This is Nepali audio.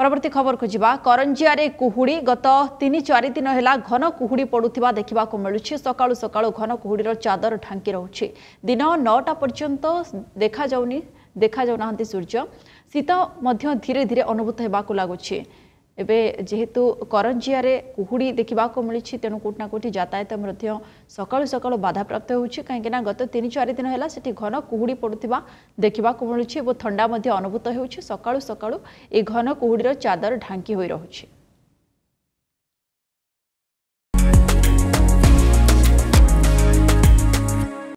पवर्ती खबरको जुन करजिया कुहुडी गत तिन चारिला घन कुडी पडुवा देख्दाखु सकालु सकालु घन कुडी चादर ढाँकिरहेछ दिन ना पर्यन्त पर्यंत देखा सूर्य मध्य धीरे धीरे अनुभूत हुनु लागु ଏବେ ଯେହେତୁ କରଞ୍ଜିଆରେ କୁହୁଡ଼ି ଦେଖିବାକୁ ମିଳିଛି ତେଣୁ କେଉଁଠି ନା କେଉଁଠି ଯାତାୟାତ ମଧ୍ୟ ସକାଳୁ ସକାଳୁ ବାଧାପ୍ରାପ୍ତ ହେଉଛି କାହିଁକିନା ଗତ ତିନି ଚାରି ଦିନ ହେଲା ସେଠି ଘନ କୁହୁଡ଼ି ପଡ଼ୁଥିବା ଦେଖିବାକୁ ମିଳୁଛି ଏବଂ ଥଣ୍ଡା ମଧ୍ୟ ଅନୁଭୂତ ହେଉଛି ସକାଳୁ ସକାଳୁ ଏ ଘନ କୁହୁଡ଼ିର ଚାଦର ଢାଙ୍କି ହୋଇ ରହୁଛି